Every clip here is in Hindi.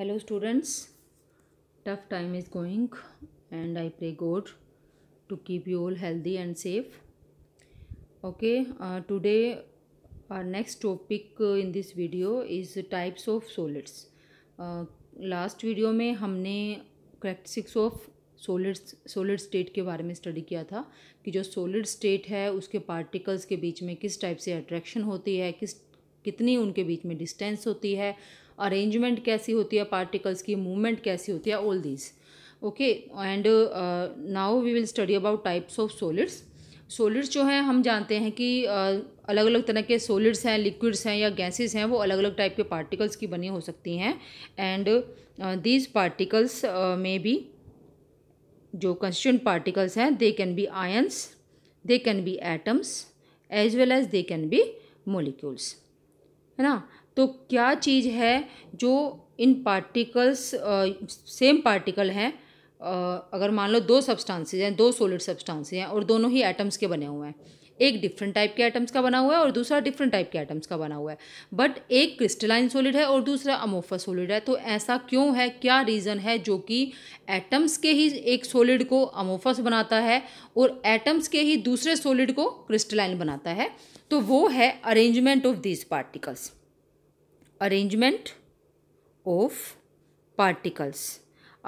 Hello students tough time is going and I pray God to keep you all healthy and safe okay today our next topic in this video is types of solids last video में हमने characteristics of solids solid state के बारे में स्टडी किया था कि जो सोलिड स्टेट है उसके पार्टिकल्स के बीच में किस टाइप से अट्रैक्शन होती है किस कितनी उनके बीच में डिस्टेंस होती है अरेंजमेंट कैसी होती है पार्टिकल्स की मूवमेंट कैसी होती है all these okay and now we will study about types of solids solids जो हैं हम जानते हैं कि uh, अलग अलग तरह के सोलिड्स हैं लिक्विड्स हैं या गैसेस हैं वो अलग अलग टाइप के पार्टिकल्स की बनी हो सकती हैं एंड दीज पार्टिकल्स में भी जो कंस्टिट्यूंट पार्टिकल्स हैं they can be ions they can be atoms as well as they can be molecules है ना तो क्या चीज़ है जो इन पार्टिकल्स सेम पार्टिकल हैं अगर मान लो दो सब्सटेंसेज हैं दो सॉलिड सब्सटांस हैं और दोनों ही एटम्स के बने हुए हैं एक डिफरेंट टाइप के एटम्स का बना हुआ है और दूसरा डिफरेंट टाइप के एटम्स का बना हुआ है बट एक क्रिस्टलाइन सॉलिड है और दूसरा अमोफा सॉलिड है तो ऐसा क्यों है क्या रीज़न है जो कि एटम्स के ही एक सॉलिड को अमोफस बनाता है और एटम्स के ही दूसरे सॉलिड को क्रिस्टलाइन बनाता है तो वो है arrangement of these particles arrangement of particles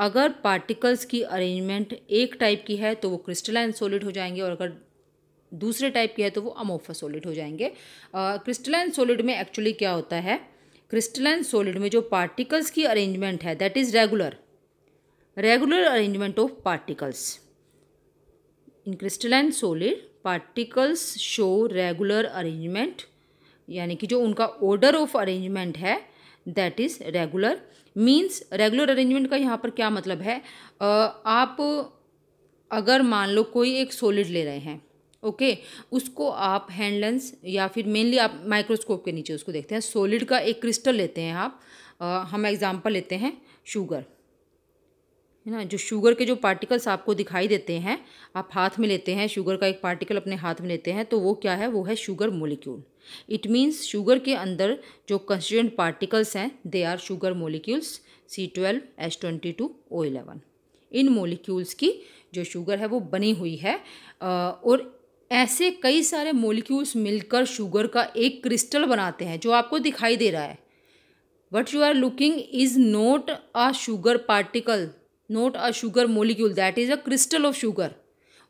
अगर पार्टिकल्स की अरेंजमेंट एक टाइप की है तो वो क्रिस्टलाइन सॉलिड हो जाएंगे और अगर दूसरे टाइप की है तो वो अमोफा सॉलिड हो जाएंगे क्रिस्टलाइन सॉलिड में एक्चुअली क्या होता है क्रिस्टलाइन सॉलिड में जो पार्टिकल्स की अरेंजमेंट है that is regular regular arrangement of particles in crystalline solid particles show regular arrangement यानी कि जो उनका ऑर्डर ऑफ अरेंजमेंट है that is regular means regular arrangement का यहाँ पर क्या मतलब है uh, आप अगर मान लो कोई एक सॉलिड ले रहे हैं ओके okay, उसको आप हैंडलेंस या फिर मेनली आप माइक्रोस्कोप के नीचे उसको देखते हैं सॉलिड का एक क्रिस्टल लेते हैं आप uh, हम एग्जांपल लेते हैं शुगर है ना जो शुगर के जो पार्टिकल्स आपको दिखाई देते हैं आप हाथ में लेते हैं शुगर का एक पार्टिकल अपने हाथ में लेते हैं तो वो क्या है वो है sugar molecule it means sugar के अंदर जो कंस्टिट्यूंट पार्टिकल्स हैं they are sugar molecules C twelve S twenty two O eleven इन मोलिक्यूल्स की जो शुगर है वो बनी हुई है और ऐसे कई सारे मोलिक्यूल्स मिलकर शुगर का एक क्रिस्टल बनाते हैं जो आपको दिखाई दे रहा है what you are looking is not a sugar particle not a sugar molecule that is a crystal of sugar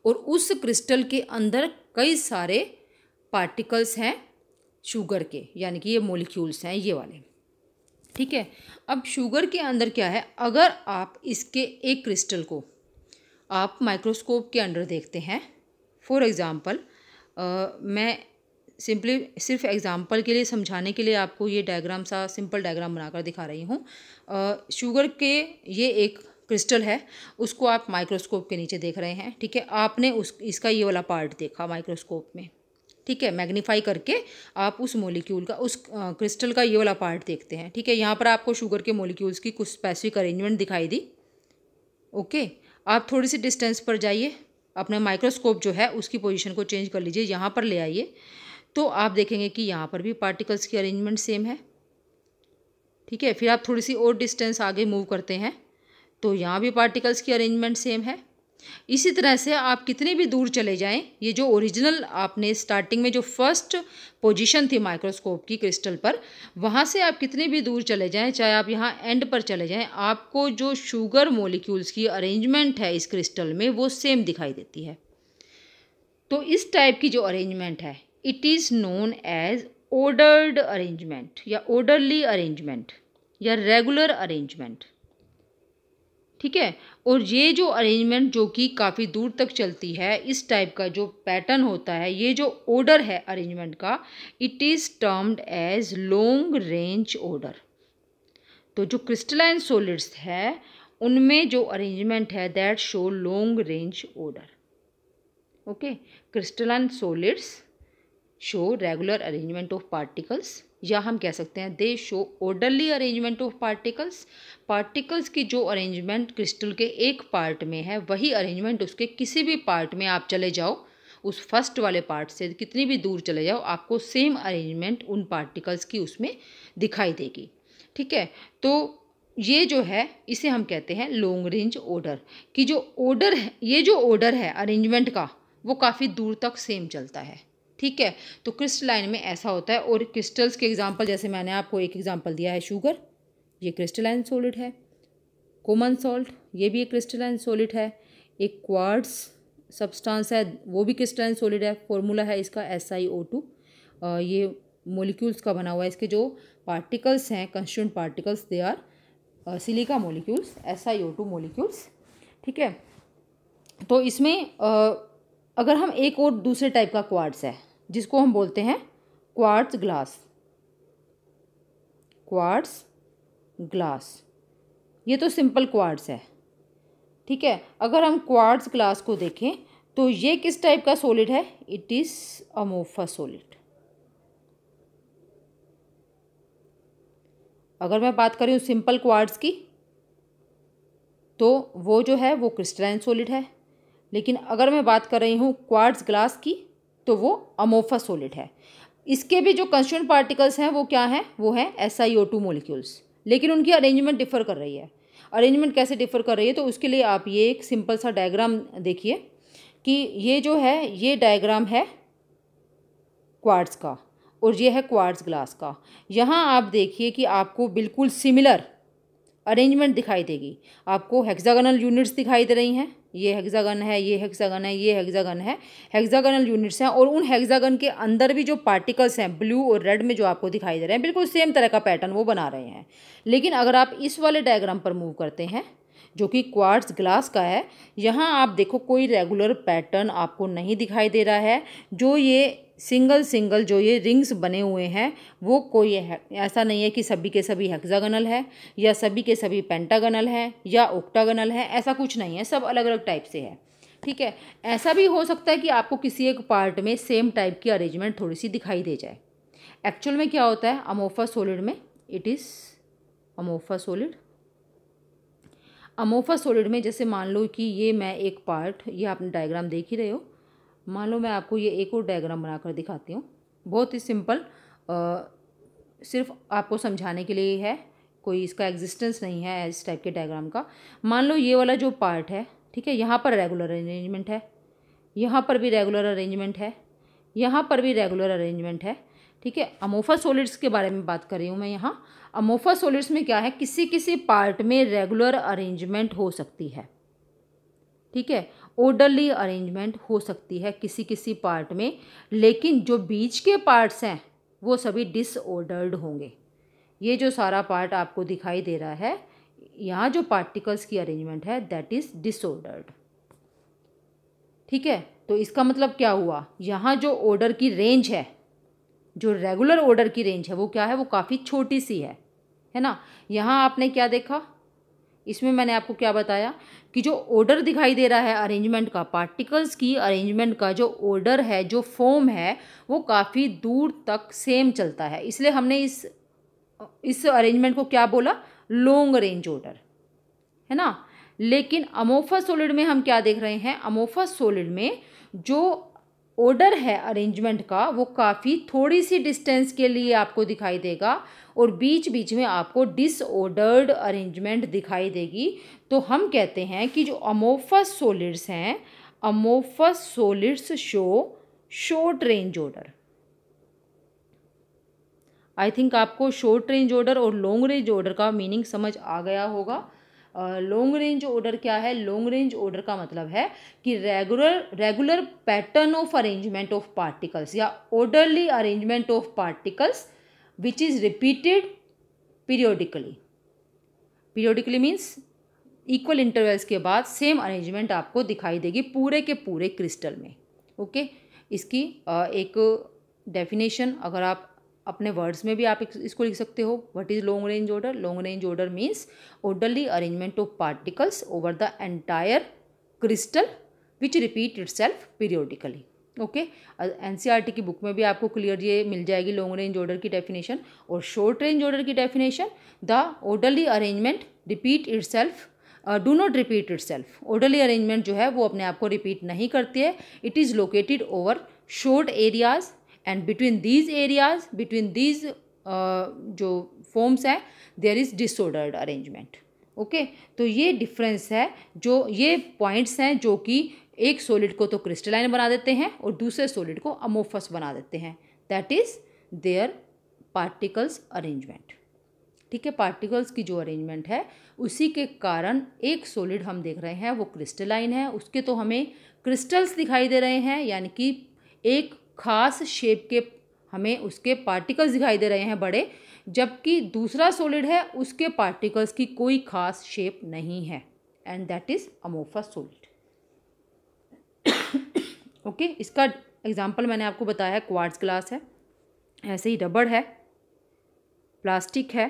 और उस क्रिस्टल के अंदर कई सारे पार्टिकल्स हैं शुगर के यानी कि ये मोलिक्यूल्स हैं ये वाले ठीक है अब शुगर के अंदर क्या है अगर आप इसके एक क्रिस्टल को आप माइक्रोस्कोप के अंडर देखते हैं फॉर एग्ज़ाम्पल मैं सिंपली सिर्फ एग्ज़ाम्पल के लिए समझाने के लिए आपको ये डायग्राम सा सिंपल डायग्राम बनाकर दिखा रही हूँ शुगर के ये एक क्रिस्टल है उसको आप माइक्रोस्कोप के नीचे देख रहे हैं ठीक है आपने उस इसका ये वाला पार्ट देखा माइक्रोस्कोप में ठीक है मैग्नीफाई करके आप उस मोलिक्यूल का उस क्रिस्टल का ये वाला पार्ट देखते हैं ठीक है यहाँ पर आपको शुगर के मोलिक्यूल्स की कुछ स्पेसिफिक अरेंजमेंट दिखाई दी ओके आप थोड़ी सी डिस्टेंस पर जाइए अपने माइक्रोस्कोप जो है उसकी पोजिशन को चेंज कर लीजिए यहाँ पर ले आइए तो आप देखेंगे कि यहाँ पर भी पार्टिकल्स की अरेंजमेंट सेम है ठीक है फिर आप थोड़ी सी और डिस्टेंस आगे मूव करते हैं तो यहाँ भी पार्टिकल्स की अरेंजमेंट सेम है इसी तरह से आप कितने भी दूर चले जाएं ये जो ओरिजिनल आपने स्टार्टिंग में जो फर्स्ट पोजीशन थी माइक्रोस्कोप की क्रिस्टल पर वहाँ से आप कितने भी दूर चले जाएं चाहे आप यहाँ एंड पर चले जाएं आपको जो शुगर मोलिक्यूल्स की अरेंजमेंट है इस क्रिस्टल में वो सेम दिखाई देती है तो इस टाइप की जो अरेंजमेंट है it is known as ordered arrangement या ऑर्डरली अरेंजमेंट या रेगुलर अरेंजमेंट ठीक है और ये जो अरेंजमेंट जो कि काफ़ी दूर तक चलती है इस टाइप का जो पैटर्न होता है ये जो ऑर्डर है अरेंजमेंट का it is termed as long range order तो जो क्रिस्टलाइन सोलिड्स है उनमें जो अरेंजमेंट है that show long range order okay crystalline solids show regular arrangement of particles या हम कह सकते हैं they show orderly arrangement of particles particles की जो अरेंजमेंट क्रिस्टल के एक पार्ट में है वही अरेंजमेंट उसके किसी भी पार्ट में आप चले जाओ उस फर्स्ट वाले पार्ट से कितनी भी दूर चले जाओ आपको सेम अरेंजमेंट उन पार्टिकल्स की उसमें दिखाई देगी ठीक है तो ये जो है इसे हम कहते हैं लॉन्ग रेंज ऑर्डर कि जो ऑर्डर है ये जो ऑर्डर है अरेंजमेंट का वो काफ़ी दूर तक सेम चलता है ठीक है तो क्रिस्टलाइन में ऐसा होता है और क्रिस्टल्स के एग्जाम्पल जैसे मैंने आपको एक एग्जाम्पल दिया है शुगर ये क्रिस्टलाइन सॉलिड है कोमन सॉल्ट ये भी एक क्रिस्टलाइन सॉलिड है एक क्वार्ट्स सब्सटेंस है वो भी क्रिस्टलाइन सॉलिड है फॉर्मूला है इसका एस आई ओ टू ये मोलिक्यूल्स का बना हुआ है इसके जो पार्टिकल्स हैं constituent particles they are silica molecules S I O two molecules ठीक है तो इसमें अगर हम एक और दूसरे टाइप का क्वार्ट्स है जिसको हम बोलते हैं क्वार्ट्स ग्लास क्वार्ट्स ग्लास ये तो सिंपल क्वार्ट्स है ठीक है अगर हम क्वार्ट्स ग्लास को देखें तो ये किस टाइप का सॉलिड है इट इज़ अमोफा सॉलिड अगर मैं बात करूँ सिंपल क्वार्ट्स की तो वो जो है वो क्रिस्टलाइन सॉलिड है लेकिन अगर मैं बात कर रही हूँ क्वार्ट्स ग्लास की तो वो अमोफा सोलिड है इसके भी जो कंस्टिट्यूंट पार्टिकल्स हैं वो क्या हैं वो है S I O two molecules लेकिन उनकी अरेंजमेंट डिफ़र कर रही है अरेंजमेंट कैसे डिफ़र कर रही है तो उसके लिए आप ये एक सिंपल सा डायग्राम देखिए कि ये जो है ये डायग्राम है क्वार्ट्स का और ये है क्वार्ट्स ग्लास का यहाँ आप देखिए कि आपको बिल्कुल सिमिलर अरेंजमेंट दिखाई देगी आपको हेक्सागनल यूनिट्स दिखाई दे रही हैं ये हेक्सागन है ये हेक्सागन है ये हेक्सागन है हेक्सागनल यूनिट्स हैं और उन हेक्सागन के अंदर भी जो पार्टिकल्स हैं ब्लू और रेड में जो आपको दिखाई दे रहे हैं बिल्कुल सेम तरह का पैटर्न वो बना रहे हैं लेकिन अगर आप इस वाले डायग्राम पर मूव करते हैं जो कि क्वार्ट्स ग्लास का है यहाँ आप देखो कोई रेगुलर पैटर्न आपको नहीं दिखाई दे रहा है जो ये सिंगल सिंगल जो ये रिंग्स बने हुए हैं वो कोई है ऐसा नहीं है कि सभी के सभी हेक्सागनल है या सभी के सभी पेंटागनल है या ओक्टागनल है ऐसा कुछ नहीं है सब अलग अलग टाइप से है ठीक है ऐसा भी हो सकता है कि आपको किसी एक पार्ट में सेम टाइप की अरेंजमेंट थोड़ी सी दिखाई दे जाए एक्चुअल में क्या होता है अमोफा सोलिड में it is amorphous solid amorphous solid में जैसे मान लो कि ये मैं एक पार्ट ये आपने डायग्राम देख ही रहे हो मान लो मैं आपको ये एक और डायग्राम बनाकर दिखाती हूँ बहुत ही सिंपल आ, सिर्फ आपको समझाने के लिए है कोई इसका एग्जिस्टेंस नहीं है इस टाइप के डायग्राम का मान लो ये वाला जो पार्ट है ठीक है यहाँ पर रेगुलर अरेंजमेंट है यहाँ पर भी रेगुलर अरेंजमेंट है यहाँ पर भी रेगुलर अरेंजमेंट है ठीक है अमोफा सोलिड्स के बारे में बात कर रही हूँ मैं यहाँ अमोफा सोलिड्स में क्या है किसी किसी पार्ट में रेगुलर अरेंजमेंट हो सकती है ठीक है ओडरली अरेंजमेंट हो सकती है किसी किसी पार्ट में लेकिन जो बीच के पार्ट्स हैं वो सभी डिसऑर्डर्ड होंगे ये जो सारा पार्ट आपको दिखाई दे रहा है यहाँ जो पार्टिकल्स की अरेंजमेंट है दैट इज़ डिसऑर्डर्ड ठीक है तो इसका मतलब क्या हुआ यहाँ जो ऑर्डर की रेंज है जो रेगुलर ऑर्डर की रेंज है वो क्या है वो काफ़ी छोटी सी है है ना यहाँ आपने क्या देखा इसमें मैंने आपको क्या बताया कि जो ऑर्डर दिखाई दे रहा है अरेंजमेंट का पार्टिकल्स की अरेंजमेंट का जो ऑर्डर है जो फॉर्म है वो काफ़ी दूर तक सेम चलता है इसलिए हमने इस इस अरेंजमेंट को क्या बोला लॉन्ग रेंज ऑर्डर है ना लेकिन अमोफा सोलिड में हम क्या देख रहे हैं अमोफा सोलिड में जो ऑर्डर है अरेंजमेंट का वो काफ़ी थोड़ी सी डिस्टेंस के लिए आपको दिखाई देगा और बीच बीच में आपको डिसऑर्डर्ड अरेंजमेंट दिखाई देगी तो हम कहते हैं कि जो अमोफस सोलिड्स हैं amorphous solids show short range order I think आपको शॉर्ट रेंज ऑर्डर और लॉन्ग रेंज ऑर्डर का मीनिंग समझ आ गया होगा लॉन्ग रेंज ऑर्डर क्या है लॉन्ग रेंज ऑर्डर का मतलब है कि regular regular pattern of arrangement of particles या orderly arrangement of particles which is repeated periodically periodically means equal intervals के बाद सेम अरेंजमेंट आपको दिखाई देगी पूरे के पूरे क्रिस्टल में ओके okay? इसकी एक डेफिनेशन अगर आप अपने वर्ड्स में भी आप इसको लिख सकते हो what is long range order long range order means orderly arrangement of particles over the entire crystal which repeat itself periodically okay N की बुक में भी आपको क्लियर ये मिल जाएगी लॉन्ग रेंज ऑर्डर की डेफिनेशन और शॉर्ट रेंज ऑर्डर की definition the orderly arrangement repeat itself do not repeat itself orderly arrangement जो है वो अपने आप को रिपीट नहीं करती है it is located over short areas and between these areas between these जो फॉर्म्स है there is disordered arrangement okay तो ये डिफरेंस है जो ये पॉइंट्स हैं जो कि एक सॉलिड को तो क्रिस्टलाइन बना देते हैं और दूसरे सॉलिड को अमोफस बना देते हैं that is their particles arrangement ठीक है पार्टिकल्स की जो अरेंजमेंट है उसी के कारण एक सॉलिड हम देख रहे हैं वो क्रिस्टलाइन है उसके तो हमें क्रिस्टल्स दिखाई दे रहे हैं यानी कि एक खास शेप के हमें उसके पार्टिकल्स दिखाई दे रहे हैं बड़े जबकि दूसरा सोलिड है उसके पार्टिकल्स की कोई खास शेप नहीं है and that is amorphous solid okay इसका एग्जाम्पल मैंने आपको बताया है क्वार्ट्स ग्लास है ऐसे ही रबड़ है प्लास्टिक है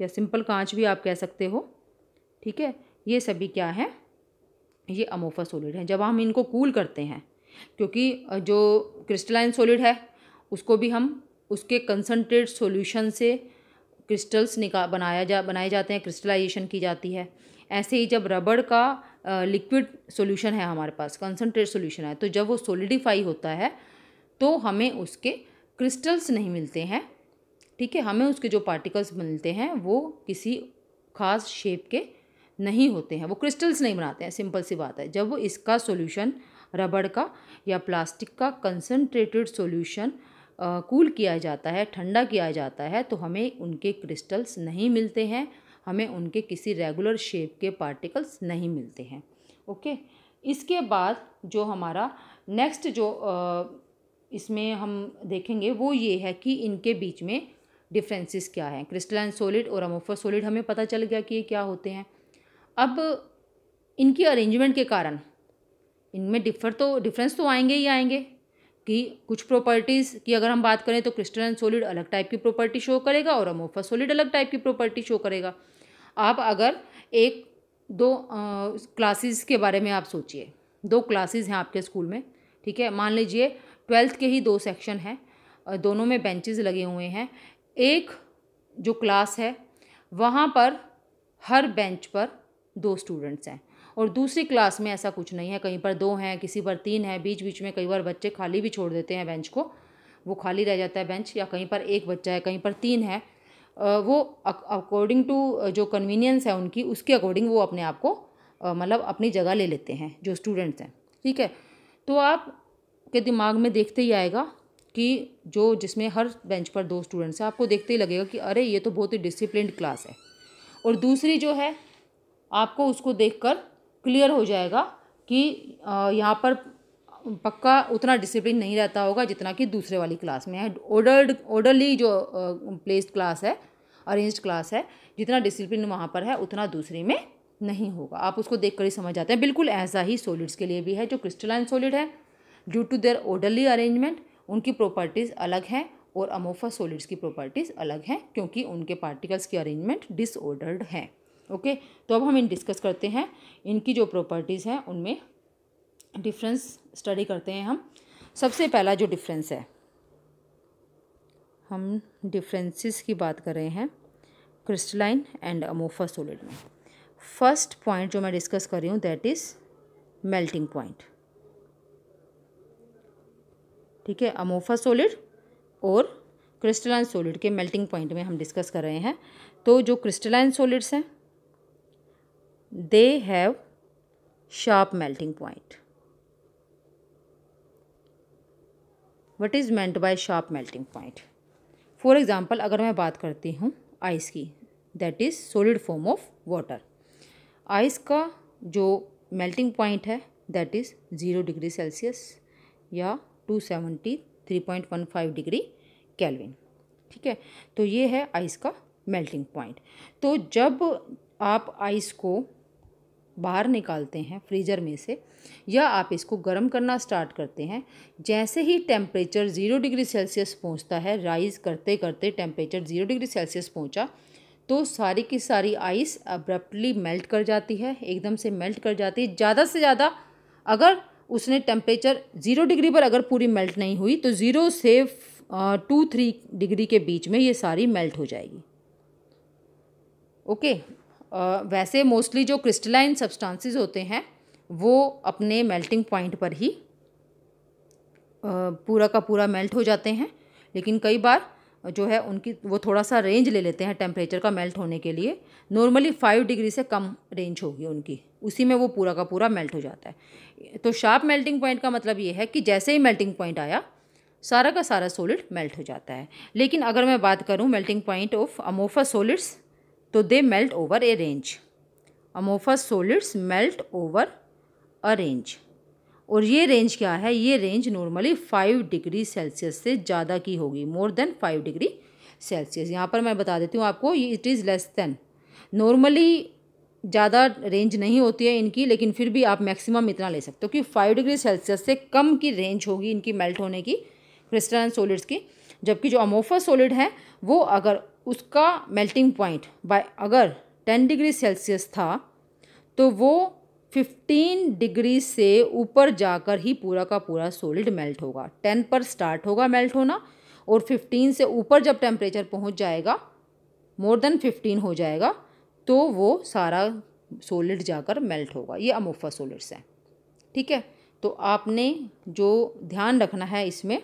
या सिंपल कांच भी आप कह सकते हो ठीक है ये सभी क्या हैं ये अमोफा सोलिड हैं जब हम इनको कूल करते हैं क्योंकि जो क्रिस्टलाइन सॉलिड है उसको भी हम उसके कंसनट्रेट सॉल्यूशन से क्रिस्टल्स निका बनाया जा बनाए जाते हैं क्रिस्टलाइजेशन की जाती है ऐसे ही जब रबड़ का लिक्विड सॉल्यूशन है हमारे पास कंसनट्रेट सॉल्यूशन है तो जब वो सोलिडिफाई होता है तो हमें उसके क्रिस्टल्स नहीं मिलते हैं ठीक है हमें उसके जो पार्टिकल्स मिलते हैं वो किसी खास शेप के नहीं होते हैं वो क्रिस्टल्स नहीं बनाते हैं सिंपल सी बात है जब वो इसका सोल्यूशन रबड़ का या प्लास्टिक का कंसनट्रेटेड सोल्यूशन कूल किया जाता है ठंडा किया जाता है तो हमें उनके क्रिस्टल्स नहीं मिलते हैं हमें उनके किसी रेगुलर शेप के पार्टिकल्स नहीं मिलते हैं ओके इसके बाद जो हमारा नेक्स्ट जो इसमें हम देखेंगे वो ये है कि इनके बीच में डिफरेंसेस क्या हैं क्रिस्टलाइन सॉलिड और अमोफर सॉलिड हमें पता चल गया कि ये क्या होते हैं अब इनकी अरेंजमेंट के कारण इनमें डिफर तो डिफरेंस तो आएंगे ही आएंगे कि कुछ प्रॉपर्टीज़ की अगर हम बात करें तो क्रिस्टलन सॉलिड अलग टाइप की प्रॉपर्टी शो करेगा और अमोफा सॉलिड अलग टाइप की प्रॉपर्टी शो करेगा आप अगर एक दो क्लासेस के बारे में आप सोचिए दो क्लासेस हैं आपके स्कूल में ठीक है मान लीजिए ट्वेल्थ के ही दो सेक्शन हैं दोनों में बेंचेस लगे हुए हैं एक जो क्लास है वहाँ पर हर बेंच पर दो स्टूडेंट्स हैं और दूसरी क्लास में ऐसा कुछ नहीं है कहीं पर दो हैं किसी पर तीन हैं बीच बीच में कई बार बच्चे खाली भी छोड़ देते हैं बेंच को वो खाली रह जाता है बेंच या कहीं पर एक बच्चा है कहीं पर तीन है वो अकॉर्डिंग टू जो कन्वीनियंस है उनकी उसके अकॉर्डिंग वो अपने आप को मतलब अपनी जगह ले लेते हैं जो स्टूडेंट्स हैं ठीक है तो आप के दिमाग में देखते ही आएगा कि जो जिसमें हर बेंच पर दो स्टूडेंट्स हैं आपको देखते ही लगेगा कि अरे ये तो बहुत ही डिसिप्लिन क्लास है और दूसरी जो है आपको उसको देखकर क्लियर हो जाएगा कि यहाँ पर पक्का उतना डिसिप्लिन नहीं रहता होगा जितना कि दूसरे वाली क्लास में है ऑर्डर्ड ऑर्डरली जो प्लेस्ड क्लास है अरेंज क्लास है जितना डिसिप्लिन वहाँ पर है उतना दूसरे में नहीं होगा आप उसको देख कर ही समझ जाते हैं बिल्कुल ऐसा ही सॉलिड्स के लिए भी है जो क्रिस्टलाइन सॉलिड है due to their orderly arrangement उनकी प्रॉपर्टीज़ अलग हैं और अमोफा सॉलिड्स की प्रॉपर्टीज़ अलग हैं क्योंकि उनके पार्टिकल्स की अरेंजमेंट डिसऑर्डर्ड हैं ओके तो अब हम इन डिस्कस करते हैं इनकी जो प्रॉपर्टीज़ हैं उनमें डिफरेंस स्टडी करते हैं हम सबसे पहला जो डिफरेंस है हम डिफरेंसेस की बात कर रहे हैं क्रिस्टलाइन एंड अमोफा सोलिड में फर्स्ट पॉइंट जो मैं डिस्कस कर रही हूँ दैट इज़ मेल्टिंग पॉइंट ठीक है अमोफा सोलिड और क्रिस्टलाइन सोलिड के मेल्टिंग पॉइंट में हम डिस्कस कर रहे हैं तो जो क्रिस्टलाइन सोलिड्स हैं they have sharp melting point what is meant by sharp melting point for example अगर मैं बात करती हूँ आइस की that is solid form of water ice का जो मेल्टिंग पॉइंट है that is zero degree Celsius या two seventy three point one five degree kelvin ठीक है तो ये है आइस का मेल्टिंग पॉइंट तो जब आप आइस को बाहर निकालते हैं फ्रीजर में से या आप इसको गर्म करना स्टार्ट करते हैं जैसे ही टेम्परेचर ज़ीरो डिग्री सेल्सियस पहुंचता है राइज़ करते करते टेम्परेचर ज़ीरो डिग्री सेल्सियस पहुंचा तो सारी की सारी आइस अब्रप्टली मेल्ट कर जाती है एकदम से मेल्ट कर जाती है ज़्यादा से ज़्यादा अगर उसने टेम्परेचर ज़ीरो डिग्री पर अगर पूरी मेल्ट नहीं हुई तो ज़ीरो से टू थ्री डिग्री के बीच में ये सारी मेल्ट हो जाएगी ओके okay, वैसे मोस्टली जो क्रिस्टलाइन सब्सटेंसेस होते हैं वो अपने मेल्टिंग पॉइंट पर ही पूरा का पूरा मेल्ट हो जाते हैं लेकिन कई बार जो है उनकी वो थोड़ा सा रेंज ले लेते हैं टेम्परेचर का मेल्ट होने के लिए नॉर्मली फाइव डिग्री से कम रेंज होगी उनकी उसी में वो पूरा का पूरा मेल्ट हो जाता है तो शार्प मेल्टिंग पॉइंट का मतलब ये है कि जैसे ही मेल्टिंग पॉइंट आया सारा का सारा सॉलिड मेल्ट हो जाता है लेकिन अगर मैं बात करूँ melting point of amorphous solids तो they melt over a range amorphous solids melt over a range और ये रेंज क्या है ये range normally five degree Celsius से ज़्यादा की होगी more than five degree Celsius यहाँ पर मैं बता देती हूँ आपको it is less than normally ज़्यादा रेंज नहीं होती है इनकी लेकिन फिर भी आप मैक्सिमम इतना ले सकते हो कि फाइव डिग्री सेल्सियस से कम की रेंज होगी इनकी मेल्ट होने की क्रिस्टल सोलिड्स की जबकि जो अमोफा सोलिड है वो अगर उसका मेल्टिंग पॉइंट बाय अगर टेन डिग्री सेल्सियस था तो वो फिफ्टीन डिग्री से ऊपर जाकर ही पूरा का पूरा सोलिड मेल्ट होगा टेन पर स्टार्ट होगा मेल्ट होना और फिफ्टीन से ऊपर जब टेम्परेचर पहुंच जाएगा मोर देन फिफ्टीन हो जाएगा तो वो सारा सोलिड जाकर मेल्ट होगा ये अमोफा सोलिड्स हैं ठीक है तो आपने जो ध्यान रखना है इसमें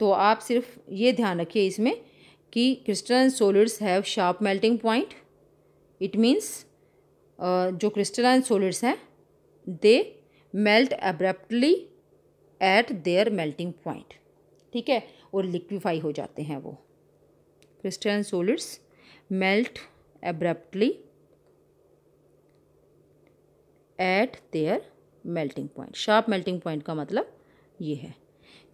तो आप सिर्फ ये ध्यान रखिए इसमें कि crystalline solids have sharp melting point it means जो क्रिस्टलाइन सोलिड्स हैं they melt abruptly at their melting point ठीक है और लिक्विफाई हो जाते हैं वो crystalline solids melt abruptly at their melting point sharp melting point का मतलब ये है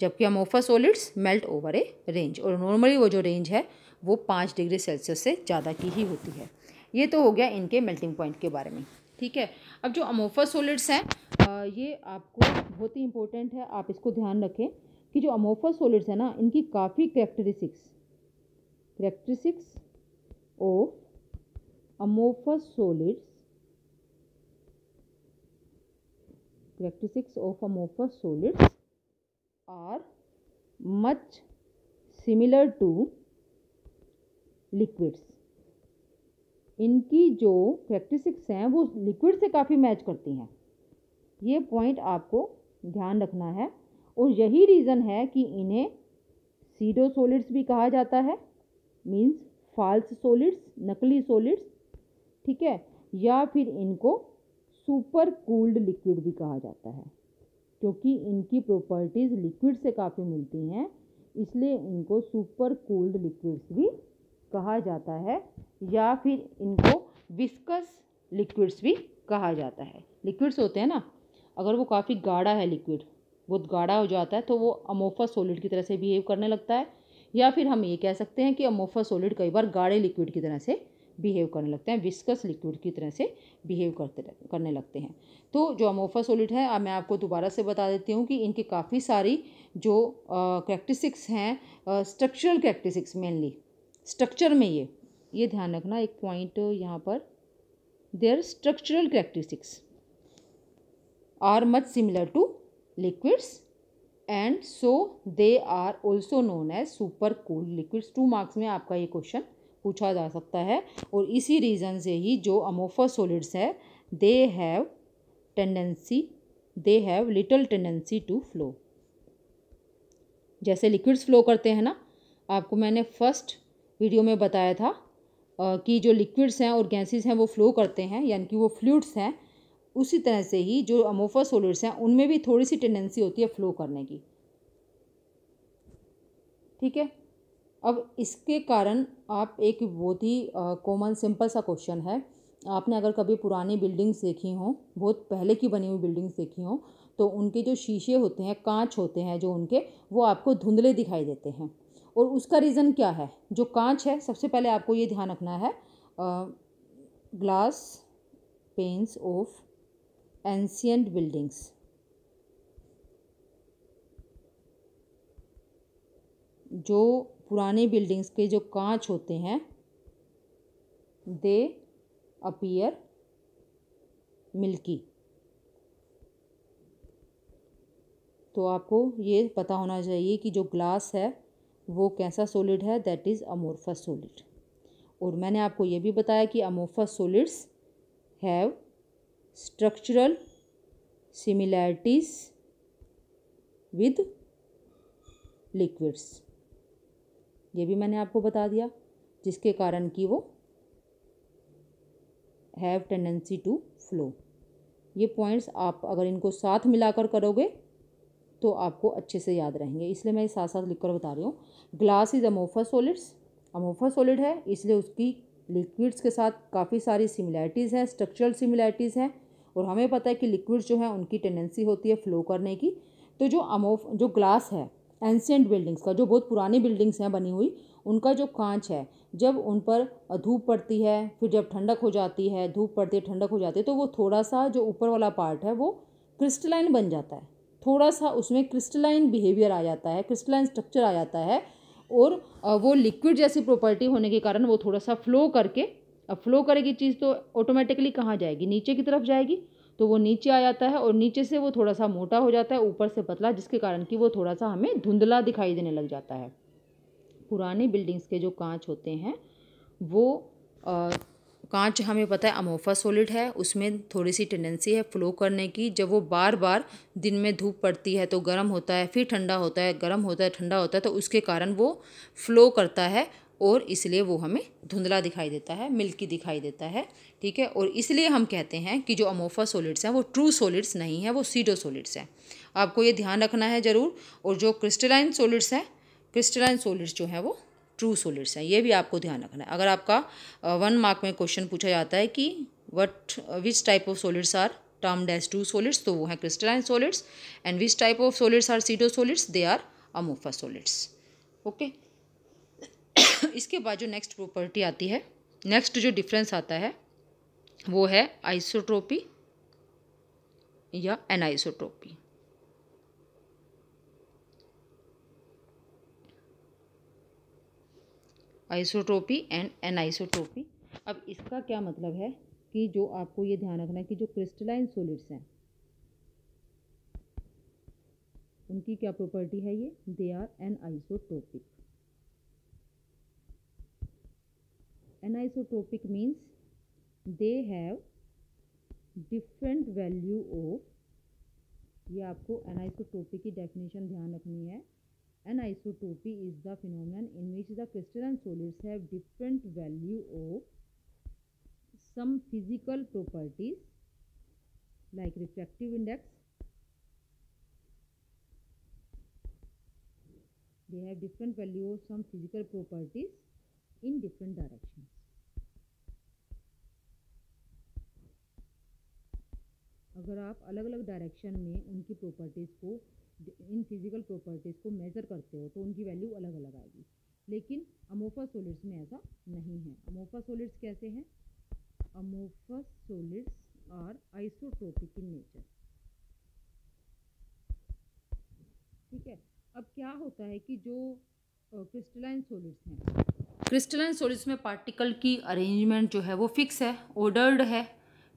जबकि amorphous solids melt over a range और नॉर्मली वो जो रेंज है वो पाँच डिग्री सेल्सियस से ज़्यादा की ही होती है ये तो हो गया इनके मेल्टिंग पॉइंट के बारे में ठीक है अब जो अमोफा सोलिड्स हैं ये आपको बहुत ही इंपॉर्टेंट है आप इसको ध्यान रखें कि जो अमोफा सोलिड्स हैं ना इनकी काफ़ी characteristics characteristics of amorphous solids characteristics of amorphous solids are much similar to liquids इनकी जो करेक्टरिस्टिक्स हैं वो लिक्विड से काफ़ी मैच करती हैं ये पॉइंट आपको ध्यान रखना है और यही रीज़न है कि इन्हें सीडो सोलिड्स भी कहा जाता है मींस फाल्स सोलिड्स नकली सोलिड्स ठीक है या फिर इनको सुपर कूल्ड लिक्विड भी कहा जाता है क्योंकि इनकी प्रॉपर्टीज़ लिक्विड से काफ़ी मिलती हैं इसलिए इनको सुपर कूल्ड लिक्विड्स भी कहा जाता है या फिर इनको विस्कस लिक्विड्स भी कहा जाता है लिक्विड्स होते हैं ना अगर वो काफ़ी गाढ़ा है लिक्विड बहुत गाढ़ा हो जाता है तो वो अमोफा सॉलिड की तरह से बिहेव करने लगता है या फिर हम ये कह सकते हैं कि अमोफा सॉलिड कई बार गाढ़े लिक्विड की तरह से बिहेव करने लगते हैं विस्कस लिक्विड की तरह से बिहेव करते करने लगते हैं तो जो अमोफा सोलिड है मैं आपको दोबारा से बता देती हूँ कि इनकी काफ़ी सारी जो करेक्टिस्टिक्स हैं स्ट्रक्चरल करेक्टिस्टिक्स मेनली स्ट्रक्चर में ये ये ध्यान रखना एक पॉइंट यहाँ पर their structural characteristics are much similar to liquids and so they are also known as super cool liquids two marks में आपका ये क्वेश्चन पूछा जा सकता है और इसी रीज़न से ही जो अमोफस सोलिड्स है they have tendency they have little tendency to flow जैसे लिक्विड्स फ्लो करते हैं ना आपको मैंने फर्स्ट वीडियो में बताया था कि जो लिक्विड्स हैं और गैसेस हैं वो फ्लो करते हैं यानी कि वो फ्लूड्स हैं उसी तरह से ही जो अमोफा सोलिड्स हैं उनमें भी थोड़ी सी टेंडेंसी होती है फ्लो करने की ठीक है अब इसके कारण आप एक बहुत ही कॉमन सिंपल सा क्वेश्चन है आपने अगर कभी पुरानी बिल्डिंग्स देखी हों बहुत पहले की बनी हुई बिल्डिंग्स देखी हों तो उनके जो शीशे होते हैं कांच होते हैं जो उनके वो आपको धुंधले दिखाई देते हैं और उसका रीज़न क्या है जो कांच है सबसे पहले आपको ये ध्यान रखना है glass panes of ancient buildings जो पुराने बिल्डिंग्स के जो कांच होते हैं दे अपीयर मिल्की तो आपको ये पता होना चाहिए कि जो ग्लास है वो कैसा सॉलिड है दैट इज़ अमोरफस सॉलिड और मैंने आपको ये भी बताया कि amorphous solids have structural similarities with liquids ये भी मैंने आपको बता दिया जिसके कारण कि वो हैव टेंडेंसी टू फ्लो ये पॉइंट्स आप अगर इनको साथ मिलाकर करोगे तो आपको अच्छे से याद रहेंगे इसलिए मैं साथ साथ लिख कर बता रही हूँ glass is amorphous solids amorphous solid है इसलिए उसकी लिक्विड्स के साथ काफ़ी सारी सिमिलैरिटीज़ हैं स्ट्रक्चरल सिमिलैरिटीज़ हैं और हमें पता है कि लिक्विड्स जो हैं उनकी टेंडेंसी होती है फ्लो करने की तो जो अमोफ जो ग्लास है एंसेंट बिल्डिंग्स का जो बहुत पुरानी बिल्डिंग्स हैं बनी हुई उनका जो कांच है जब उन पर धूप पड़ती है फिर जब ठंडक हो जाती है धूप पड़ती है ठंडक हो जाती है तो वो थोड़ा सा जो ऊपर वाला पार्ट है वो क्रिस्टलाइन बन जाता है थोड़ा सा उसमें क्रिस्टलाइन बिहेवियर आ जाता है क्रिस्टलाइन स्ट्रक्चर आ जाता है और वो लिक्विड जैसी प्रॉपर्टी होने के कारण वो थोड़ा सा फ्लो करके अब फ्लो करेगी चीज़ तो ऑटोमेटिकली कहाँ जाएगी नीचे की तरफ जाएगी तो वो नीचे आ जाता है और नीचे से वो थोड़ा सा मोटा हो जाता है ऊपर से पतला जिसके कारण कि वो थोड़ा सा हमें धुंधला दिखाई देने लग जाता है पुराने बिल्डिंग्स के जो कांच होते हैं वो आ, कांच हमें पता है अमोफा सॉलिड है उसमें थोड़ी सी टेंडेंसी है फ्लो करने की जब वो बार बार दिन में धूप पड़ती है तो गर्म होता है फिर ठंडा होता है गर्म होता है ठंडा होता है तो उसके कारण वो फ्लो करता है और इसलिए वो हमें धुंधला दिखाई देता है मिल्की दिखाई देता है ठीक है और इसलिए हम कहते हैं कि जो अमोफा सोलिड्स हैं वो ट्रू सोलिड्स नहीं है वो सीडो सोलिड्स हैं आपको ये ध्यान रखना है ज़रूर और जो क्रिस्टलाइन सोलिड्स हैं क्रिस्टलाइन सोलिड्स जो हैं वो ट्रू सोलिड्स हैं ये भी आपको ध्यान रखना है अगर आपका वन मार्क में क्वेश्चन पूछा जाता है कि what which type of solids are termed as true solids तो वो हैं crystalline solids and which type of solids are pseudo solids they are amorphous solids okay इसके बाद जो नेक्स्ट प्रॉपर्टी आती है नेक्स्ट जो डिफरेंस आता है वो है आइसोट्रोपी या एनाइसोट्रोपी आइसोट्रोपी एंड एनाइसोट्रोपी अब इसका क्या मतलब है कि जो आपको ये ध्यान रखना है कि जो क्रिस्टलाइन सोलिड्स हैं उनकी क्या प्रॉपर्टी है ये they are anisotropic anisotropic means they have different value of ये आपको एनाइसोटोपी की डेफिनेशन ध्यान रखनी है anisotropy is the phenomenon in which the crystal and solids have different value of some physical properties like refractive index they have different value of some physical properties in different direction अगर आप अलग अलग डायरेक्शन में उनकी प्रॉपर्टीज़ को इन फिज़िकल प्रॉपर्टीज़ को मेज़र करते हो तो उनकी वैल्यू अलग अलग आएगी लेकिन अमोफा सोलिड्स में ऐसा नहीं है अमोफा सोलिड्स कैसे हैं amorphous solids are isotropic in nature ठीक है अब क्या होता है कि जो क्रिस्टलाइन सोलिड्स हैं क्रिस्टलाइन सोलिड्स में पार्टिकल की अरेंजमेंट जो है वो फिक्स है ऑर्डर्ड है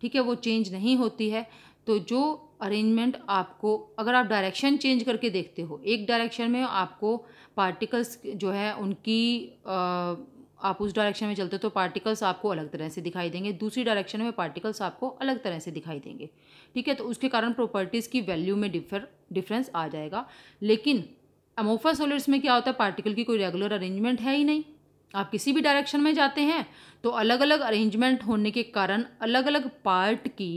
ठीक है वो चेंज नहीं होती है तो जो अरेंजमेंट आपको अगर आप डायरेक्शन चेंज करके देखते हो एक डायरेक्शन में आपको पार्टिकल्स जो है उनकी आप उस डायरेक्शन में चलते हो तो पार्टिकल्स आपको अलग तरह से दिखाई देंगे दूसरी डायरेक्शन में पार्टिकल्स आपको अलग तरह से दिखाई देंगे ठीक है तो उसके कारण प्रॉपर्टीज़ की वैल्यू में डिफर डिफरेंस आ जाएगा लेकिन अमोफा सोलर्स में क्या होता है पार्टिकल की कोई रेगुलर अरेंजमेंट है ही नहीं आप किसी भी डायरेक्शन में जाते हैं तो अलग अलग अरेंजमेंट होने के कारण अलग अलग पार्ट की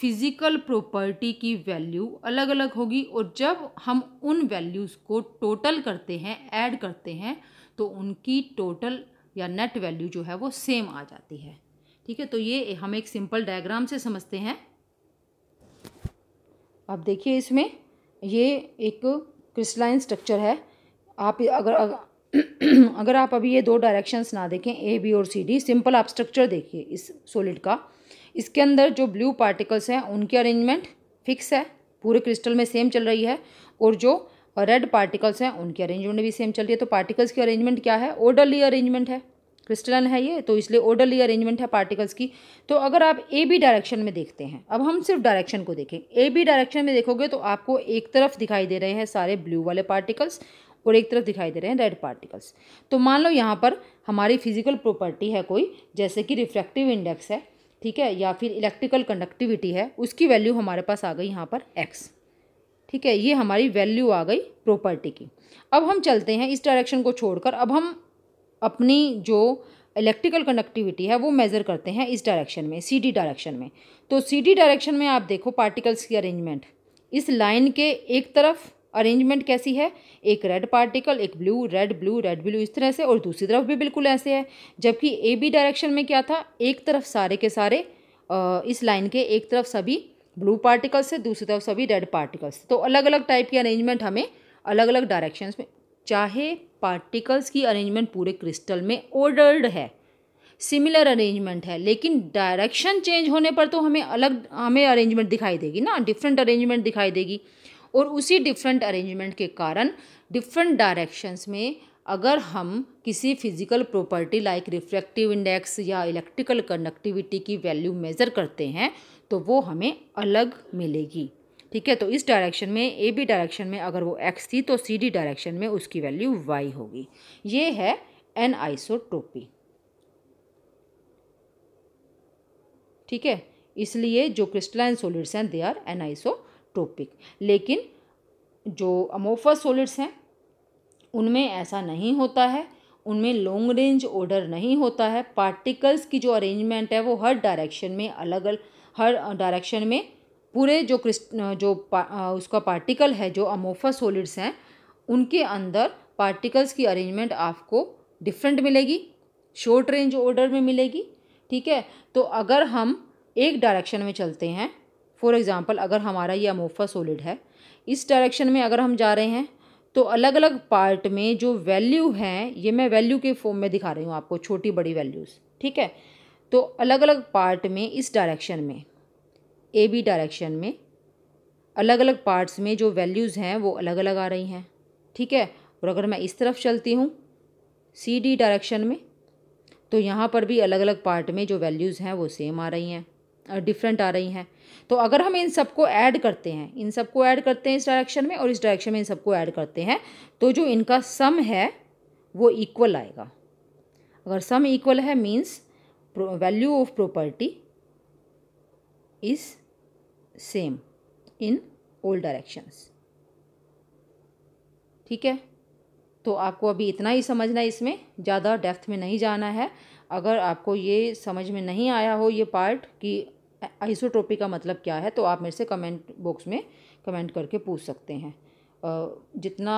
फिज़िकल प्रॉपर्टी की वैल्यू अलग अलग होगी और जब हम उन वैल्यूज़ को टोटल करते हैं ऐड करते हैं तो उनकी टोटल या नेट वैल्यू जो है वो सेम आ जाती है ठीक है तो ये हम एक सिंपल डायग्राम से समझते हैं आप देखिए इसमें ये एक क्रिस्टलाइन स्ट्रक्चर है आप अगर, अगर अगर आप अभी ये दो डायरेक्शंस ना देखें ए बी और सी डी सिंपल आप स्ट्रक्चर देखिए इस सॉलिड का इसके अंदर जो ब्लू पार्टिकल्स हैं उनकी अरेंजमेंट फिक्स है पूरे क्रिस्टल में सेम चल रही है और जो रेड पार्टिकल्स हैं उनकी अरेंजमेंट भी सेम चल रही है तो पार्टिकल्स की अरेंजमेंट क्या है ऑर्डरली अरेंजमेंट है क्रिस्टलन है ये तो इसलिए ऑर्डरली अरेंजमेंट है पार्टिकल्स की तो अगर आप ए बी डायरेक्शन में देखते हैं अब हम सिर्फ डायरेक्शन को देखें ए बी डायरेक्शन में देखोगे तो आपको एक तरफ दिखाई दे रहे हैं सारे ब्लू वाले पार्टिकल्स और एक तरफ दिखाई दे रहे हैं रेड पार्टिकल्स तो मान लो यहाँ पर हमारी फिजिकल प्रॉपर्टी है कोई जैसे कि रिफ्लेक्टिव इंडेक्स है ठीक है या फिर इलेक्ट्रिकल कंडक्टिविटी है उसकी वैल्यू हमारे पास आ गई यहाँ पर एक्स ठीक है ये हमारी वैल्यू आ गई प्रॉपर्टी की अब हम चलते हैं इस डायरेक्शन को छोड़कर अब हम अपनी जो इलेक्ट्रिकल कंडक्टिविटी है वो मेज़र करते हैं इस डायरेक्शन में सी डी डायरेक्शन में तो सी डी डायरेक्शन में आप देखो पार्टिकल्स की अरेंजमेंट इस लाइन के एक तरफ अरेंजमेंट कैसी है एक रेड पार्टिकल एक blue red blue red blue इस तरह से और दूसरी तरफ भी बिल्कुल ऐसे है जबकि ए बी डायरेक्शन में क्या था एक तरफ सारे के सारे इस लाइन के एक तरफ सभी ब्लू पार्टिकल्स से दूसरी तरफ सभी रेड पार्टिकल्स तो अलग अलग टाइप के अरेंजमेंट हमें अलग अलग डायरेक्शंस में चाहे पार्टिकल्स की अरेंजमेंट पूरे क्रिस्टल में ऑर्डर्ड है सिमिलर अरेंजमेंट है लेकिन डायरेक्शन चेंज होने पर तो हमें अलग हमें अरेंजमेंट दिखाई देगी ना डिफरेंट अरेंजमेंट दिखाई देगी और उसी डिफरेंट अरेंजमेंट के कारण डिफरेंट डायरेक्शंस में अगर हम किसी physical property like refractive index या इलेक्ट्रिकल कंडक्टिविटी की वैल्यू मेज़र करते हैं तो वो हमें अलग मिलेगी ठीक है तो इस डायरेक्शन में ए बी डायरेक्शन में अगर वो एक्स थी तो सी डी डायरेक्शन में उसकी वैल्यू वाई होगी ये है एन आइसोट्रोपी ठीक है इसलिए जो क्रिस्टलाइन सॉलिड्स हैं they are anisotropic लेकिन जो अमोफस सॉलिड्स हैं उनमें ऐसा नहीं होता है उनमें लॉन्ग रेंज ऑर्डर नहीं होता है पार्टिकल्स की जो अरेंजमेंट है वो हर डायरेक्शन में अलग अलग हर डायरेक्शन में पूरे जो क्रिस्ट जो पा, उसका पार्टिकल है जो अमोफा सोलिड्स हैं उनके अंदर पार्टिकल्स की अरेंजमेंट आपको डिफरेंट मिलेगी शॉर्ट रेंज ऑर्डर में मिलेगी ठीक है तो अगर हम एक डायरेक्शन में चलते हैं फॉर एग्ज़ाम्पल अगर हमारा ये अमोफा सोलिड है इस डायरेक्शन में अगर हम जा रहे हैं तो अलग अलग पार्ट में जो वैल्यू है ये मैं वैल्यू के फॉर्म में दिखा रही हूँ आपको छोटी बड़ी वैल्यूज़ ठीक है तो अलग अलग पार्ट में इस डायरेक्शन में ए बी डायरेक्शन में अलग अलग पार्ट्स में जो वैल्यूज़ हैं वो अलग अलग आ रही हैं ठीक है और अगर मैं इस तरफ चलती हूँ सी डी डायरेक्शन में तो यहाँ पर भी अलग अलग पार्ट में जो वैल्यूज़ हैं वो सेम आ रही हैं डिफरेंट आ रही हैं तो अगर हम इन सबको ऐड करते हैं इन सबको ऐड करते हैं इस डायरेक्शन में और इस डायरेक्शन में इन सबको ऐड करते हैं तो जो इनका सम है वो इक्वल आएगा अगर सम इक्वल है means value of property is same in all directions ठीक है तो आपको अभी इतना ही समझना है इसमें ज़्यादा डेप्थ में नहीं जाना है अगर आपको ये समझ में नहीं आया हो ये पार्ट कि आइसोट्रोपी का मतलब क्या है तो आप मेरे से कमेंट बॉक्स में कमेंट करके पूछ सकते हैं जितना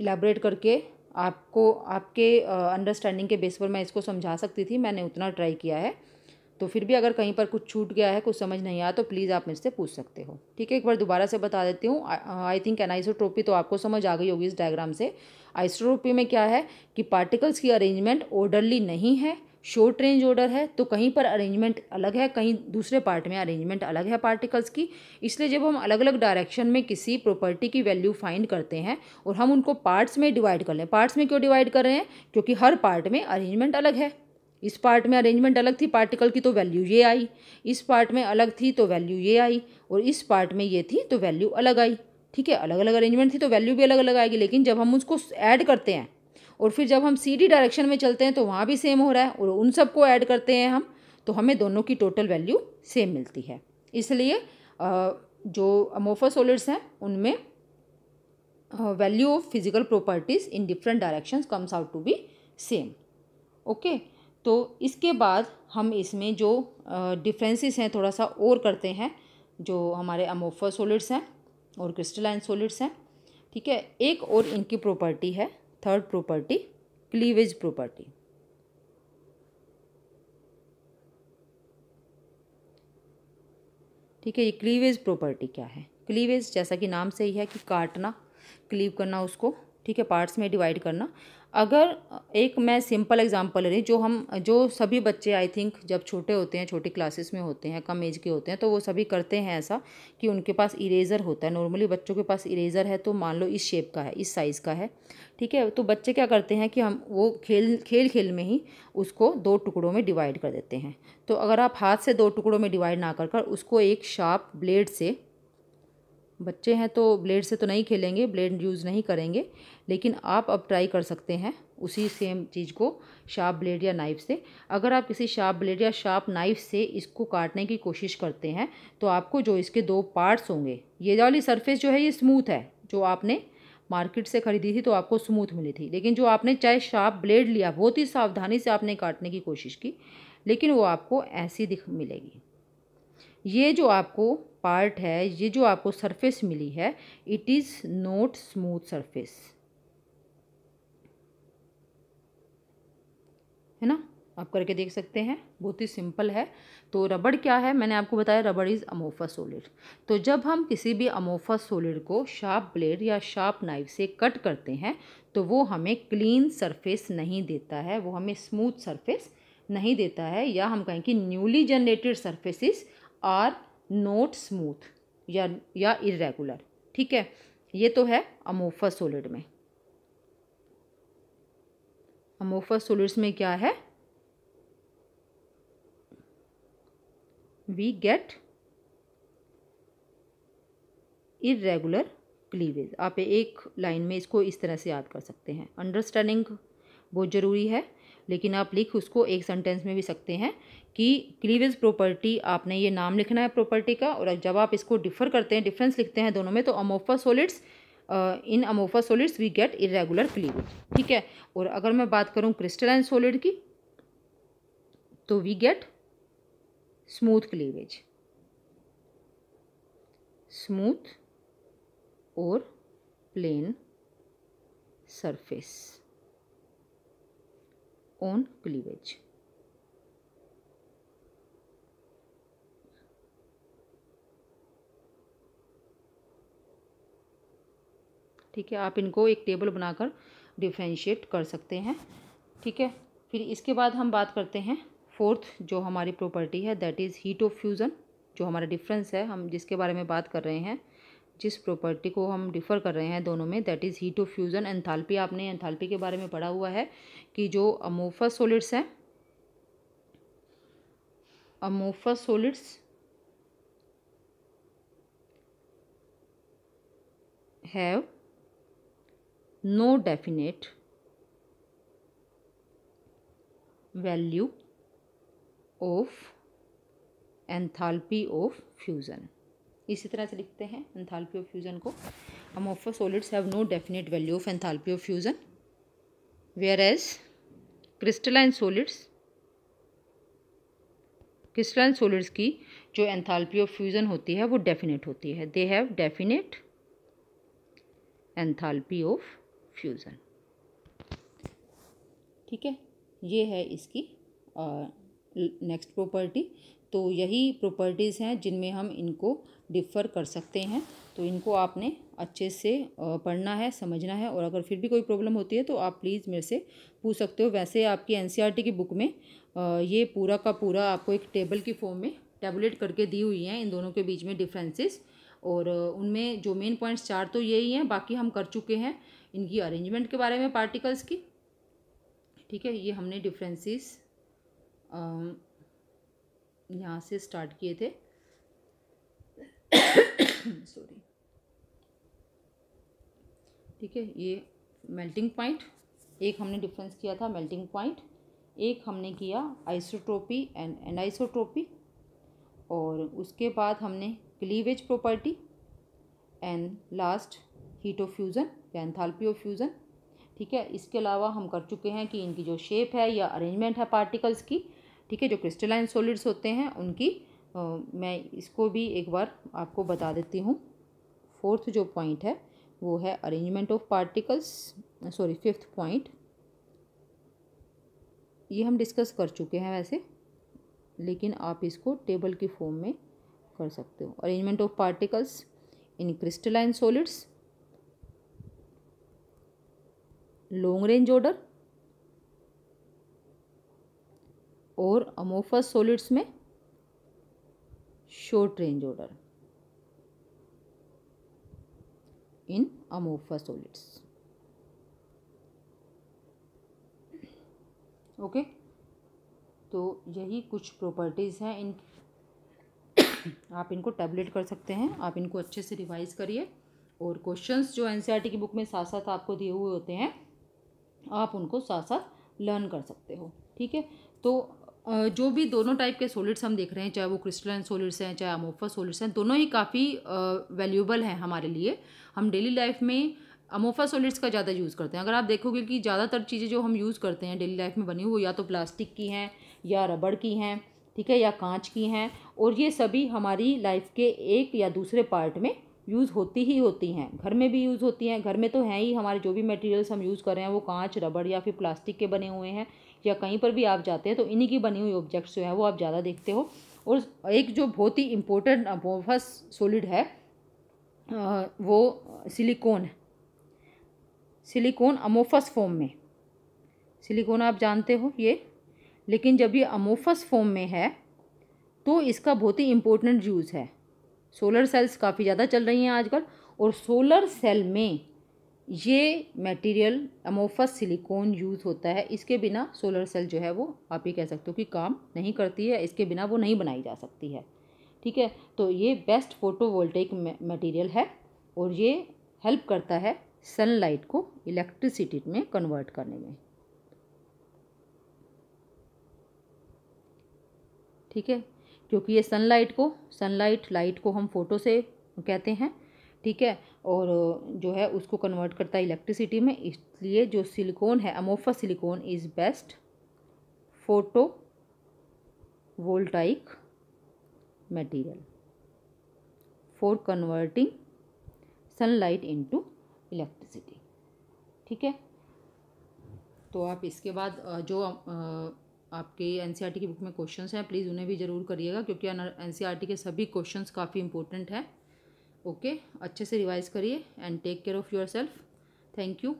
इलेबरेट करके आपको आपके अंडरस्टैंडिंग के बेस पर मैं इसको समझा सकती थी मैंने उतना ट्राई किया है तो फिर भी अगर कहीं पर कुछ छूट गया है कुछ समझ नहीं आया तो प्लीज़ आप मेरे से पूछ सकते हो ठीक है एक बार दोबारा से बता देती हूँ आई थिंक एनाइसोट्रोपी तो आपको समझ आ गई होगी इस डायग्राम से आइसोट्रोपी में क्या है कि पार्टिकल्स की अरेंजमेंट ऑर्डरली नहीं है शॉर्ट रेंज ऑर्डर है तो कहीं पर अरेंजमेंट अलग है कहीं दूसरे पार्ट में अरेंजमेंट अलग है पार्टिकल्स की इसलिए जब हम अलग अलग डायरेक्शन में किसी प्रॉपर्टी की वैल्यू फाइंड करते हैं और हम उनको पार्ट्स में डिवाइड कर लें पार्ट्स में क्यों डिवाइड कर रहे हैं क्योंकि हर पार्ट में अरेंजमेंट अलग है इस पार्ट में अरेंजमेंट अलग थी पार्टिकल की तो वैल्यू ये आई इस पार्ट में अलग थी तो वैल्यू ये आई और इस पार्ट में ये थी तो वैल्यू अलग आई ठीक है अलग अलग अरेंजमेंट थी तो वैल्यू भी अलग अलग आएगी लेकिन जब हम उसको ऐड करते हैं और फिर जब हम डी डायरेक्शन में चलते हैं तो वहाँ भी सेम हो रहा है और उन सबको ऐड करते हैं हम तो हमें दोनों की टोटल वैल्यू सेम मिलती है इसलिए जो अमोफा सोलिड्स हैं उनमें value of physical properties in different directions comes out to be same okay तो इसके बाद हम इसमें जो डिफरेंसेस हैं थोड़ा सा और करते हैं जो हमारे अमोफा सोलिड्स हैं और क्रिस्टलाइन सोलिड्स हैं ठीक है एक और इनकी प्रॉपर्टी है थर्ड प्रॉपर्टी क्लीवेज प्रॉपर्टी ठीक है ये क्लीवेज प्रॉपर्टी क्या है क्लीवेज जैसा कि नाम से ही है कि काटना क्लीव करना उसको ठीक है पार्ट्स में डिवाइड करना अगर एक मैं सिंपल एग्जांपल ले रही जो हम जो सभी बच्चे आई थिंक जब छोटे होते हैं छोटी क्लासेस में होते हैं कम एज के होते हैं तो वो सभी करते हैं ऐसा कि उनके पास इरेज़र होता है नॉर्मली बच्चों के पास इरेज़र है तो मान लो इस शेप का है इस साइज़ का है ठीक है तो बच्चे क्या करते हैं कि हम वो खेल खेल खेल में ही उसको दो टुकड़ों में डिवाइड कर देते हैं तो अगर आप हाथ से दो टुकड़ों में डिवाइड ना कर कर उसको एक शार्प ब्लेड से बच्चे हैं तो ब्लेड से तो नहीं खेलेंगे ब्लेड यूज़ नहीं करेंगे लेकिन आप अब ट्राई कर सकते हैं उसी सेम चीज़ को शार्प ब्लेड या नाइफ से अगर आप किसी शार्प ब्लेड या शार्प नाइफ से इसको काटने की कोशिश करते हैं तो आपको जो इसके दो पार्ट्स होंगे ये वाली सरफेस जो है ये स्मूथ है जो आपने मार्केट से ख़रीदी थी तो आपको स्मूथ मिली थी लेकिन जो आपने चाहे शार्प ब्लेड लिया बहुत ही सावधानी से आपने काटने की कोशिश की लेकिन वो आपको ऐसी दिख मिलेगी ये जो आपको पार्ट है ये जो आपको सरफेस मिली है it is not smooth surface है ना आप करके देख सकते हैं बहुत ही सिंपल है तो रबड़ क्या है मैंने आपको बताया रबड़ इज़ अमोफा सोलिड तो जब हम किसी भी अमोफा सोलिड को शार्प ब्लेड या शार्प नाइफ से कट करते हैं तो वो हमें क्लीन सरफेस नहीं देता है वो हमें स्मूथ सरफेस नहीं देता है या हम कहें कि newly generated surfaces are not smooth या या इरेगुलर ठीक है ये तो है अमोफस सोलिड में अमोफस सोलिड्स में क्या है वी गेट इरेगुलर क्लीवेज आप एक लाइन में इसको इस तरह से याद कर सकते हैं अंडरस्टैंडिंग बहुत ज़रूरी है लेकिन आप लिख उसको एक सेंटेंस में भी सकते हैं कि क्लीवेज प्रॉपर्टी आपने ये नाम लिखना है प्रॉपर्टी का और जब आप इसको डिफर करते हैं डिफरेंस लिखते हैं दोनों में तो amorphous solids in amorphous solids we get irregular cleavage ठीक है और अगर मैं बात करूँ क्रिस्टलाइन सोलिड की तो we get smooth cleavage smooth और प्लेन सरफेस own cleavage. ठीक है आप इनको एक टेबल बनाकर डिफ्रेंशिएट कर सकते हैं ठीक है फिर इसके बाद हम बात करते हैं फोर्थ जो हमारी प्रॉपर्टी है that is heat of fusion जो हमारा डिफरेंस है हम जिसके बारे में बात कर रहे हैं जिस प्रॉपर्टी को हम डिफ़र कर रहे हैं दोनों में that is heat of fusion enthalpy आपने एंथाल्पी के बारे में पढ़ा हुआ है कि जो अमोफस सोलिड्स हैं amorphous solids have no definite value of enthalpy of fusion इसी तरह से लिखते हैं एंथालपी ऑफ फ्यूजन को हम of solids have no definite value of enthalpy of fusion whereas crystalline solids crystalline solids की जो एंथालपी ऑफ फ्यूजन होती है वो डेफिनेट होती है they have definite enthalpy of fusion ठीक है ये है इसकी नेक्स्ट प्रॉपर्टी तो यही प्रॉपर्टीज़ हैं जिनमें हम इनको डिफ़र कर सकते हैं तो इनको आपने अच्छे से पढ़ना है समझना है और अगर फिर भी कोई प्रॉब्लम होती है तो आप प्लीज़ मेरे से पूछ सकते हो वैसे आपकी एन e की बुक में ये पूरा का पूरा आपको एक टेबल की फॉर्म में टेबलेट करके दी हुई है इन दोनों के बीच में डिफ्रेंसेस और उनमें जो मेन पॉइंट्स चार तो यही हैं बाकी हम कर चुके हैं इनकी अरेंजमेंट के बारे में पार्टिकल्स की ठीक है ये हमने डिफ्रेंसिस यहाँ से स्टार्ट किए थे सॉरी ठीक है ये मेल्टिंग पॉइंट एक हमने डिफरेंस किया था मेल्टिंग पॉइंट एक हमने किया आइसोट्रोपी एंड एनाइसोट्रोपी और उसके बाद हमने cleavage property and last heat of fusion या एंथाल्पी ऑफ फ्यूज़न ठीक है इसके अलावा हम कर चुके हैं कि इनकी जो शेप है या अरेंजमेंट है पार्टिकल्स की ठीक है जो क्रिस्टलाइन सॉलिड्स होते हैं उनकी आ, मैं इसको भी एक बार आपको बता देती हूँ फोर्थ जो पॉइंट है वो है arrangement of particles sorry fifth point ये हम डिस्कस कर चुके हैं वैसे लेकिन आप इसको टेबल की फॉर्म में कर सकते हो arrangement of particles in crystalline solids long range order और अमोफस सॉलिड्स में short range order in amorphous solids okay तो यही कुछ प्रॉपर्टीज़ हैं इन आप इनको टैबलेट कर सकते हैं आप इनको अच्छे से रिवाइज़ करिए और क्वेश्चंस जो एनसीईआरटी की बुक में साथ साथ आपको दिए हुए होते हैं आप उनको साथ साथ लर्न कर सकते हो ठीक है तो जो भी दोनों टाइप के सोलिड्स हम देख रहे हैं चाहे वो क्रिस्टलाइन सोलिड्स हैं चाहे अमोफा सोलिड्स हैं दोनों ही काफ़ी वैल्यूबल हैं हमारे लिए हम डेली लाइफ में अमोफा सोलिड्स का ज़्यादा यूज़ करते हैं अगर आप देखोगे कि ज़्यादातर चीज़ें जो हम यूज़ करते हैं डेली लाइफ में बनी हुई या तो प्लास्टिक की हैं या रबड़ की हैं ठीक है या कांच की हैं और ये सभी हमारी लाइफ के एक या दूसरे पार्ट में यूज़ होती ही होती हैं घर में भी यूज़ होती हैं घर में तो हैं ही हमारे जो भी मटेरियल्स हम यूज़ कर रहे हैं वो कांच रबड़ या फिर प्लास्टिक के बने हुए हैं या कहीं पर भी आप जाते हैं तो इन्हीं की बनी हुई ऑब्जेक्ट्स जो है वो आप ज़्यादा देखते हो और एक जो बहुत ही इम्पोर्टेंट अमोफस सोलिड है वो सिलिकॉन सिलिकॉन अमोफस फॉर्म में सिलिकॉन आप जानते हो ये लेकिन जब ये अमोफस फॉर्म में है तो इसका बहुत ही इम्पोर्टेंट यूज़ है सोलर सेल्स काफ़ी ज़्यादा चल रही हैं आजकल और सोलर सेल में ये मटेरियल अमोफस सिलिकॉन यूज़ होता है इसके बिना सोलर सेल जो है वो आप ये कह सकते हो कि काम नहीं करती है इसके बिना वो नहीं बनाई जा सकती है ठीक है तो ये बेस्ट फोटोवोल्टेक मटेरियल है और ये हेल्प करता है सनलाइट को इलेक्ट्रिसिटी में कन्वर्ट करने में ठीक है क्योंकि ये सनलाइट को सनलाइट लाइट को हम फोटो से कहते हैं ठीक है और जो है उसको कन्वर्ट करता है इलेक्ट्रिसिटी में इसलिए जो सिलिकॉन है amorphous silicon is best photovoltaic material for converting sunlight into electricity ठीक है तो आप इसके बाद जो आपके एन e की बुक में क्वेश्चंस हैं प्लीज़ उन्हें भी ज़रूर करिएगा क्योंकि एन e के सभी क्वेश्चंस काफ़ी इंपॉर्टेंट हैं ओके अच्छे से रिवाइज करिए and take care of yourself thank you